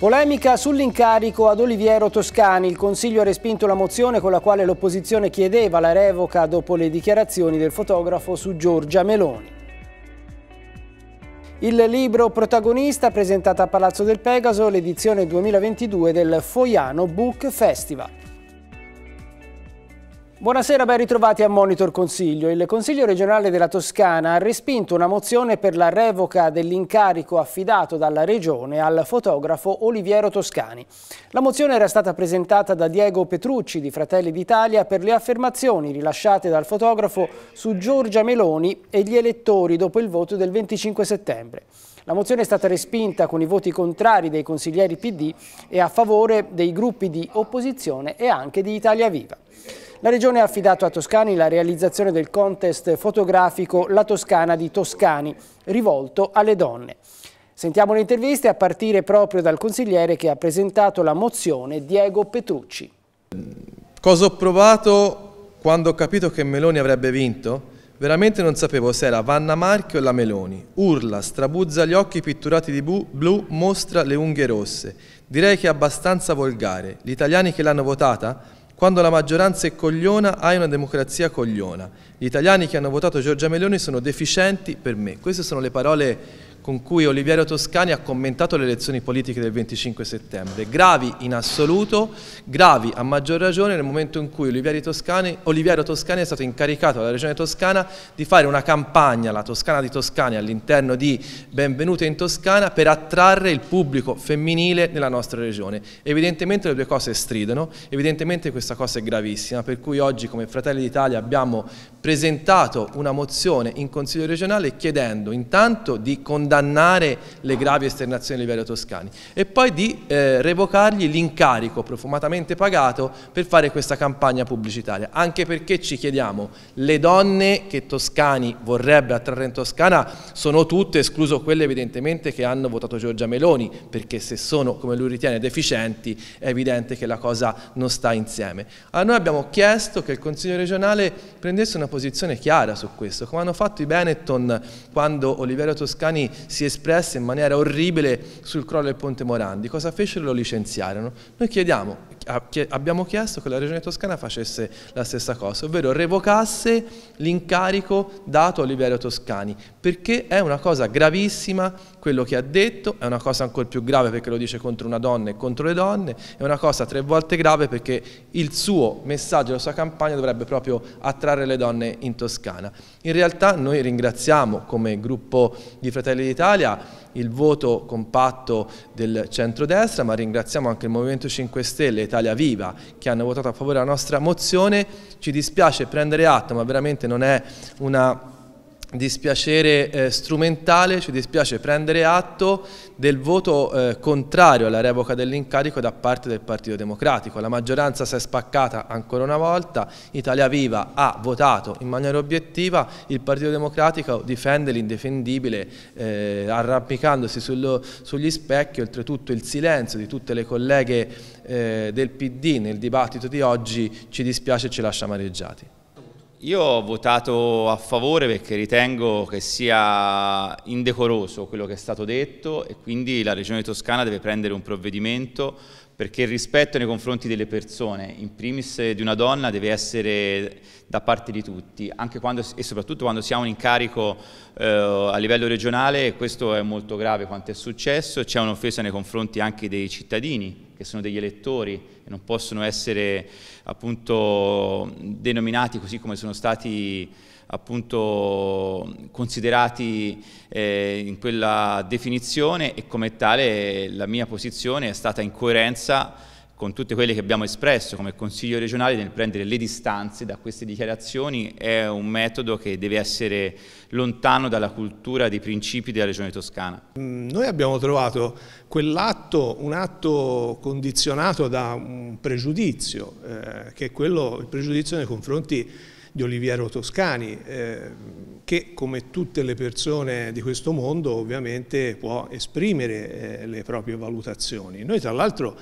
Polemica sull'incarico ad Oliviero Toscani. Il Consiglio ha respinto la mozione con la quale l'opposizione chiedeva la revoca dopo le dichiarazioni del fotografo su Giorgia Meloni. Il libro protagonista presentato a Palazzo del Pegaso, l'edizione 2022 del Foiano Book Festival. Buonasera, ben ritrovati a Monitor Consiglio. Il Consiglio regionale della Toscana ha respinto una mozione per la revoca dell'incarico affidato dalla Regione al fotografo Oliviero Toscani. La mozione era stata presentata da Diego Petrucci di Fratelli d'Italia per le affermazioni rilasciate dal fotografo su Giorgia Meloni e gli elettori dopo il voto del 25 settembre. La mozione è stata respinta con i voti contrari dei consiglieri PD e a favore dei gruppi di opposizione e anche di Italia Viva. La Regione ha affidato a Toscani la realizzazione del contest fotografico La Toscana di Toscani, rivolto alle donne. Sentiamo le interviste a partire proprio dal consigliere che ha presentato la mozione, Diego Petrucci. Cosa ho provato quando ho capito che Meloni avrebbe vinto? Veramente non sapevo se era Vanna Marchi o la Meloni. Urla, strabuzza gli occhi pitturati di blu, mostra le unghie rosse. Direi che è abbastanza volgare. Gli italiani che l'hanno votata? Quando la maggioranza è cogliona, hai una democrazia cogliona. Gli italiani che hanno votato Giorgia Meloni sono deficienti per me. Queste sono le parole con cui Oliviero Toscani ha commentato le elezioni politiche del 25 settembre. Gravi in assoluto, gravi a maggior ragione nel momento in cui Oliviero Toscani, Oliviero Toscani è stato incaricato dalla Regione Toscana di fare una campagna, la Toscana di Toscani, all'interno di Benvenute in Toscana per attrarre il pubblico femminile nella nostra regione. Evidentemente le due cose stridono, evidentemente questa cosa è gravissima, per cui oggi come Fratelli d'Italia abbiamo presentato una mozione in Consiglio regionale chiedendo intanto di condividere condannare le gravi esternazioni di livello toscani e poi di eh, revocargli l'incarico profumatamente pagato per fare questa campagna pubblicitaria, anche perché ci chiediamo, le donne che Toscani vorrebbe attrarre in Toscana sono tutte, escluso quelle evidentemente che hanno votato Giorgia Meloni, perché se sono, come lui ritiene, deficienti è evidente che la cosa non sta insieme. Allora noi abbiamo chiesto che il Consiglio regionale prendesse una posizione chiara su questo, come hanno fatto i Benetton quando Olivero Toscani si espresse in maniera orribile sul crollo del Ponte Morandi. Cosa fecero? Lo licenziarono. Noi chiediamo, abbiamo chiesto che la Regione Toscana facesse la stessa cosa, ovvero revocasse l'incarico dato a Oliverio Toscani, perché è una cosa gravissima quello che ha detto, è una cosa ancora più grave perché lo dice contro una donna e contro le donne, è una cosa tre volte grave perché il suo messaggio, la sua campagna dovrebbe proprio attrarre le donne in Toscana. In realtà noi ringraziamo come gruppo di Fratelli d'Italia il voto compatto del centrodestra, ma ringraziamo anche il Movimento 5 Stelle e Italia Viva che hanno votato a favore della nostra mozione. Ci dispiace prendere atto, ma veramente non è una dispiacere eh, strumentale, ci dispiace prendere atto del voto eh, contrario alla revoca dell'incarico da parte del Partito Democratico. La maggioranza si è spaccata ancora una volta, Italia Viva ha votato in maniera obiettiva, il Partito Democratico difende l'indefendibile eh, arrampicandosi sullo, sugli specchi, oltretutto il silenzio di tutte le colleghe eh, del PD nel dibattito di oggi ci dispiace e ci lascia amareggiati. Io ho votato a favore perché ritengo che sia indecoroso quello che è stato detto e quindi la Regione Toscana deve prendere un provvedimento perché il rispetto nei confronti delle persone, in primis di una donna, deve essere da parte di tutti, anche quando, e soprattutto quando si ha un incarico eh, a livello regionale, questo è molto grave quanto è successo, c'è un'offesa nei confronti anche dei cittadini che sono degli elettori e non possono essere appunto denominati così come sono stati appunto considerati eh, in quella definizione e come tale la mia posizione è stata in coerenza con tutte quelle che abbiamo espresso come Consiglio regionale nel prendere le distanze da queste dichiarazioni è un metodo che deve essere lontano dalla cultura dei principi della Regione Toscana. Mm, noi abbiamo trovato quell'atto un atto condizionato da un pregiudizio, eh, che è quello, il pregiudizio nei confronti di Oliviero Toscani, eh, che come tutte le persone di questo mondo ovviamente può esprimere eh, le proprie valutazioni. Noi tra l'altro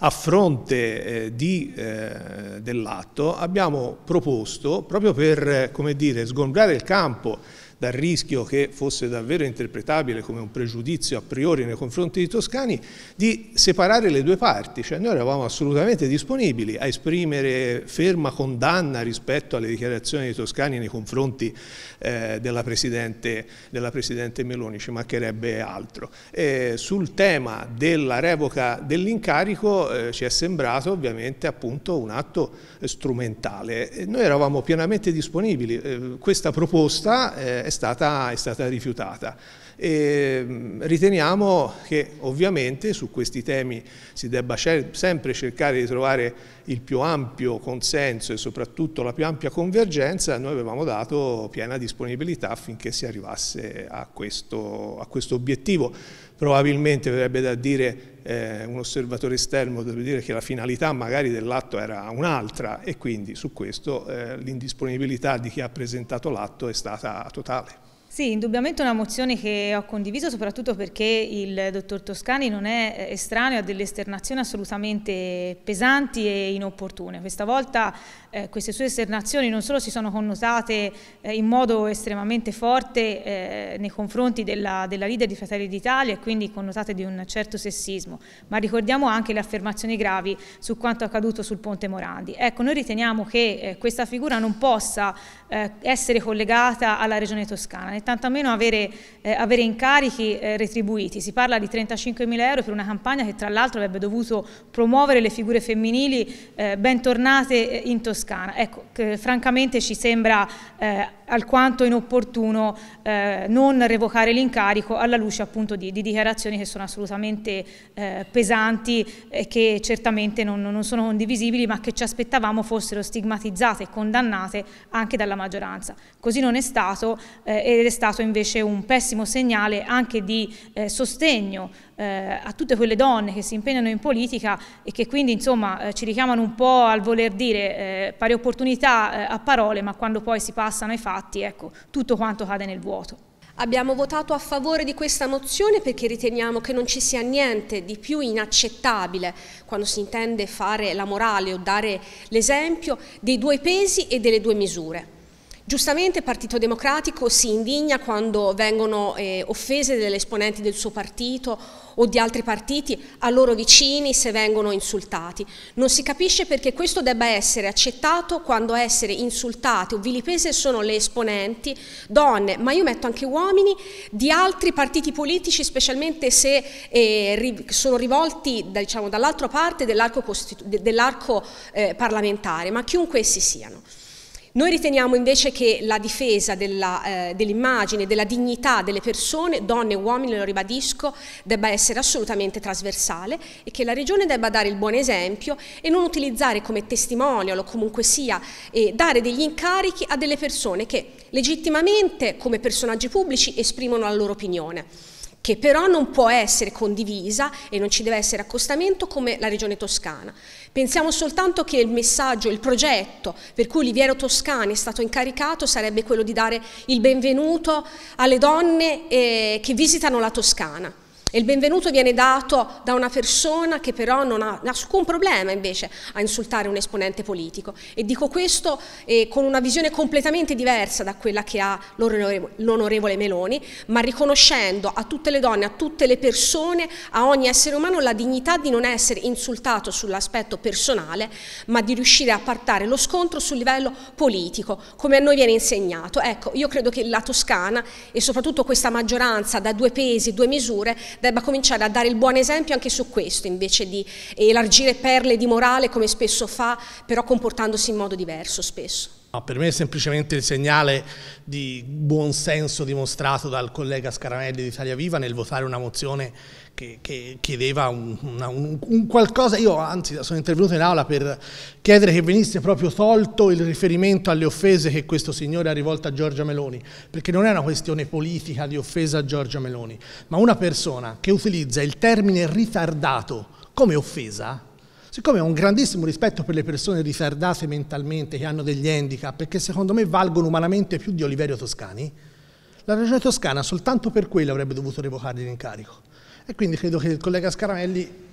a fronte eh, di, eh, dell'atto abbiamo proposto, proprio per eh, dire, sgombrare il campo dal rischio che fosse davvero interpretabile come un pregiudizio a priori nei confronti dei Toscani, di separare le due parti, cioè noi eravamo assolutamente disponibili a esprimere ferma condanna rispetto alle dichiarazioni dei Toscani nei confronti eh, della, Presidente, della, Presidente, Meloni, ci mancherebbe altro. E sul tema della revoca dell'incarico eh, ci è sembrato ovviamente appunto un atto strumentale. Noi eravamo pienamente disponibili, eh, questa proposta eh, è stata, è stata rifiutata. E riteniamo che ovviamente su questi temi si debba sempre cercare di trovare il più ampio consenso e soprattutto la più ampia convergenza, noi avevamo dato piena disponibilità affinché si arrivasse a questo, a questo obiettivo. Probabilmente verrebbe da dire eh, un osservatore esterno deve dire che la finalità magari dell'atto era un'altra e quindi su questo eh, l'indisponibilità di chi ha presentato l'atto è stata totale. Sì, indubbiamente una mozione che ho condiviso soprattutto perché il dottor Toscani non è eh, estraneo a delle esternazioni assolutamente pesanti e inopportune. Questa volta eh, queste sue esternazioni non solo si sono connotate eh, in modo estremamente forte eh, nei confronti della, della leader di Fratelli d'Italia e quindi connotate di un certo sessismo, ma ricordiamo anche le affermazioni gravi su quanto accaduto sul Ponte Morandi. Ecco, noi riteniamo che eh, questa figura non possa eh, essere collegata alla Regione Toscana, altrettanto avere, eh, avere incarichi eh, retribuiti. Si parla di 35.000 euro per una campagna che tra l'altro avrebbe dovuto promuovere le figure femminili eh, bentornate eh, in Toscana. Ecco, che, francamente ci sembra eh, alquanto inopportuno eh, non revocare l'incarico alla luce appunto di, di, dichiarazioni che sono assolutamente eh, pesanti e che certamente non, non, sono condivisibili ma che ci aspettavamo fossero stigmatizzate e condannate anche dalla maggioranza. Così non è stato eh, ed è stato invece un pessimo segnale anche di eh, sostegno eh, a tutte quelle donne che si impegnano in politica e che quindi insomma eh, ci richiamano un po' al voler dire eh, pari opportunità eh, a parole ma quando poi si passano ai fatti ecco tutto quanto cade nel vuoto. Abbiamo votato a favore di questa mozione perché riteniamo che non ci sia niente di più inaccettabile quando si intende fare la morale o dare l'esempio dei due pesi e delle due misure. Giustamente il Partito Democratico si indigna quando vengono eh, offese delle esponenti del suo partito o di altri partiti a loro vicini se vengono insultati. Non si capisce perché questo debba essere accettato quando essere insultati o vilipese sono le esponenti, donne, ma io metto anche uomini di altri partiti politici, specialmente se eh, ri sono rivolti da, diciamo, dall'altra parte dell'arco dell eh, parlamentare, ma chiunque essi siano. Noi riteniamo invece che la difesa eh, dell'immagine, eh, dell della dignità delle persone, donne e uomini, lo ribadisco, debba essere assolutamente trasversale e che la Regione debba dare il buon esempio e non utilizzare come testimonial o comunque sia e eh, dare degli incarichi a delle persone che legittimamente come personaggi pubblici esprimono la loro opinione che però non può essere condivisa e non ci deve essere accostamento come la regione toscana. Pensiamo soltanto che il messaggio, il progetto per cui Liviero Toscani è stato incaricato sarebbe quello di dare il benvenuto alle donne eh, che visitano la Toscana. E il benvenuto viene dato da una persona che però non ha nessun problema invece a insultare un esponente politico. E dico questo eh, con una visione completamente diversa da quella che ha l'onorevole Meloni, ma riconoscendo a tutte le donne, a tutte le persone, a ogni essere umano la dignità di non essere insultato sull'aspetto personale, ma di riuscire a partare lo scontro sul livello politico, come a noi viene insegnato. Ecco, io credo che la Toscana e soprattutto questa maggioranza da due pesi, due misure, debba cominciare a dare il buon esempio anche su questo, invece di elargire perle di morale come spesso fa, però comportandosi in modo diverso spesso. No, per me è semplicemente il segnale di buon senso dimostrato dal collega Scaramelli di Italia Viva nel votare una mozione che, che chiedeva un, un, un, qualcosa, io anzi sono intervenuto in aula per chiedere che venisse proprio tolto il riferimento alle offese che questo signore ha rivolto a Giorgia Meloni, perché non è una questione politica di offesa a Giorgia Meloni, ma una persona che utilizza il termine ritardato come offesa, siccome ho un grandissimo rispetto per le persone ritardate mentalmente, che hanno degli handicap, perché secondo me valgono umanamente più di Oliverio Toscani, la Regione Toscana soltanto per quello avrebbe dovuto revocare l'incarico. E quindi credo che il collega Scaramelli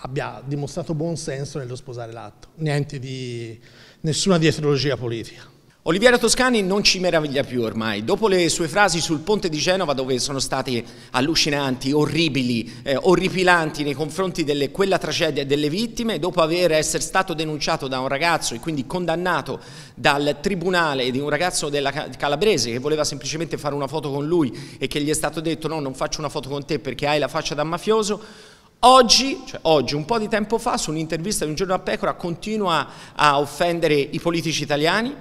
abbia dimostrato buon senso nello sposare l'atto, niente di nessuna dietrologia politica. Oliviero Toscani non ci meraviglia più ormai, dopo le sue frasi sul ponte di Genova dove sono state allucinanti, orribili, eh, orripilanti nei confronti di quella tragedia e delle vittime, dopo aver essere stato denunciato da un ragazzo e quindi condannato dal tribunale di un ragazzo della Calabrese che voleva semplicemente fare una foto con lui e che gli è stato detto no non faccio una foto con te perché hai la faccia da mafioso, Oggi, cioè oggi, un po' di tempo fa, su un'intervista di un giorno a pecora, continua a offendere i politici italiani,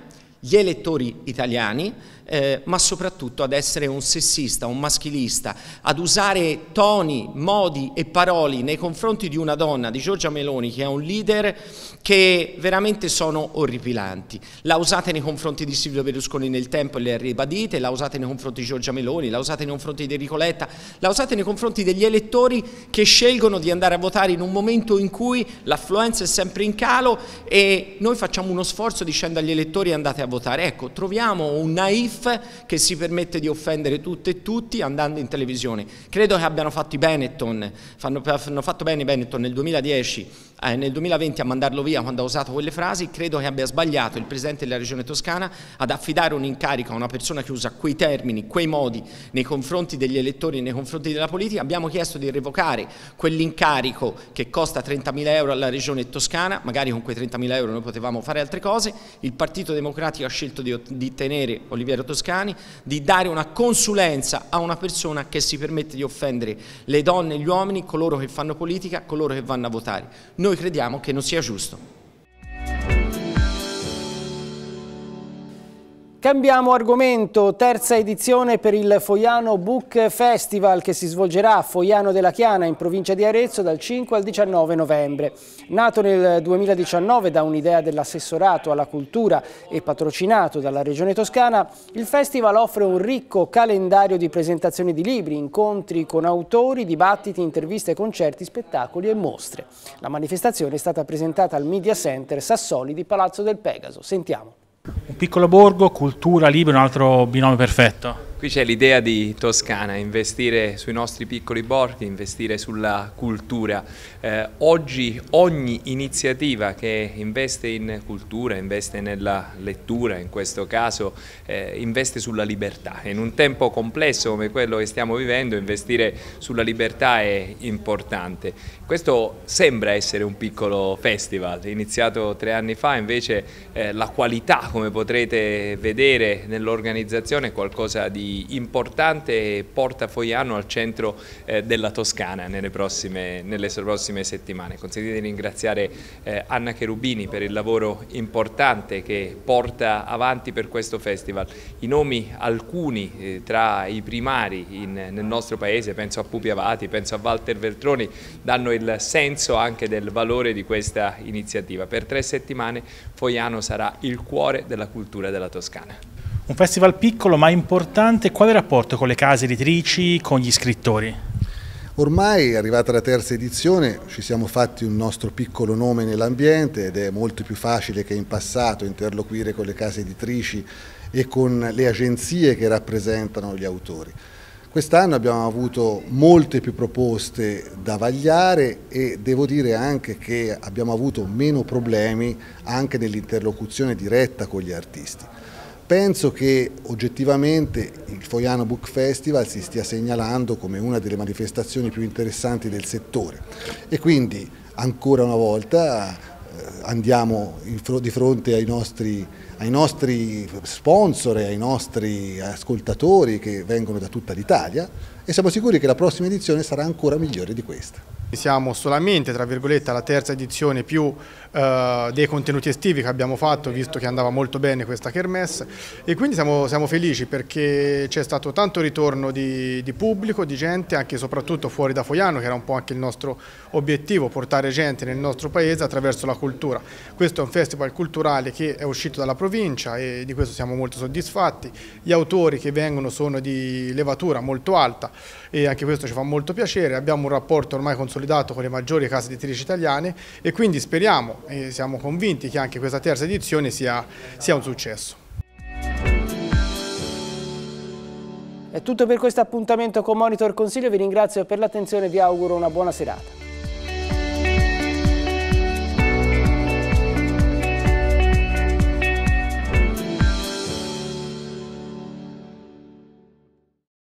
gli elettori italiani, eh, ma soprattutto ad essere un sessista, un maschilista, ad usare toni, modi e parole nei confronti di una donna, di Giorgia Meloni, che è un leader che veramente sono orripilanti. La usate nei confronti di Silvio Berlusconi nel tempo e le ribadite, la usate nei confronti di Giorgia Meloni, la usate nei confronti di Enrico Letta, la usate nei confronti degli elettori che scelgono di andare a votare in un momento in cui l'affluenza è sempre in calo e noi facciamo uno sforzo dicendo agli elettori andate a votare votare. Ecco, troviamo un naif che si permette di offendere tutte e tutti andando in televisione. Credo che abbiano fatto i Benetton, fanno, hanno fatto bene i Benetton nel 2010 eh, nel 2020 a mandarlo via quando ha usato quelle frasi, credo che abbia sbagliato il Presidente della Regione Toscana ad affidare un incarico a una persona che usa quei termini, quei modi nei confronti degli elettori e nei confronti della politica. Abbiamo chiesto di revocare quell'incarico che costa 30.000 euro alla Regione Toscana, magari con quei 30.000 euro noi potevamo fare altre cose. Il Partito Democratico ha scelto di, di tenere Oliviero Toscani, di dare una consulenza a una persona che si permette di offendere le donne e gli uomini, coloro che fanno politica, coloro che vanno a votare. Noi crediamo che non sia giusto. Cambiamo argomento, terza edizione per il Foiano Book Festival che si svolgerà a Foiano della Chiana in provincia di Arezzo dal 5 al 19 novembre. Nato nel 2019 da un'idea dell'assessorato alla cultura e patrocinato dalla regione toscana, il festival offre un ricco calendario di presentazioni di libri, incontri con autori, dibattiti, interviste, concerti, spettacoli e mostre. La manifestazione è stata presentata al Media Center Sassoli di Palazzo del Pegaso. Sentiamo. Un piccolo borgo, cultura, libro, un altro binomio perfetto. Qui c'è l'idea di Toscana, investire sui nostri piccoli borghi, investire sulla cultura. Eh, oggi ogni iniziativa che investe in cultura, investe nella lettura in questo caso, eh, investe sulla libertà. In un tempo complesso come quello che stiamo vivendo investire sulla libertà è importante. Questo sembra essere un piccolo festival, iniziato tre anni fa invece eh, la qualità come potrete vedere nell'organizzazione qualcosa di importante e porta Foiano al centro eh, della Toscana nelle prossime, nelle prossime settimane. Consentite di ringraziare eh, Anna Cherubini per il lavoro importante che porta avanti per questo festival. I nomi alcuni eh, tra i primari in, nel nostro paese, penso a Pupi Avati, penso a Walter Veltroni, danno il senso anche del valore di questa iniziativa. Per tre settimane Foiano sarà il cuore della alla cultura della Toscana. Un festival piccolo ma importante, quale rapporto con le case editrici, con gli scrittori? Ormai è arrivata la terza edizione, ci siamo fatti un nostro piccolo nome nell'ambiente ed è molto più facile che in passato interloquire con le case editrici e con le agenzie che rappresentano gli autori. Quest'anno abbiamo avuto molte più proposte da vagliare e devo dire anche che abbiamo avuto meno problemi anche nell'interlocuzione diretta con gli artisti. Penso che oggettivamente il Foiano Book Festival si stia segnalando come una delle manifestazioni più interessanti del settore e quindi ancora una volta eh, andiamo di fronte ai nostri, ai nostri sponsor e ai nostri ascoltatori che vengono da tutta l'Italia e siamo sicuri che la prossima edizione sarà ancora migliore di questa. Siamo solamente, tra virgolette, alla terza edizione più eh, dei contenuti estivi che abbiamo fatto, visto che andava molto bene questa kermesse e quindi siamo, siamo felici perché c'è stato tanto ritorno di, di, pubblico, di gente, anche e soprattutto fuori da Foiano, che era un po' anche il nostro obiettivo, portare gente nel nostro paese attraverso la cultura. Questo è un festival culturale che è uscito dalla provincia e di questo siamo molto soddisfatti. Gli autori che vengono sono di levatura molto alta e anche questo ci fa molto piacere. Abbiamo un rapporto ormai consolidato consolidato con le maggiori case editrici italiane e quindi speriamo e siamo convinti che anche questa terza edizione sia, sia un successo. È tutto per questo appuntamento con Monitor Consiglio, vi ringrazio per l'attenzione e vi auguro una buona serata.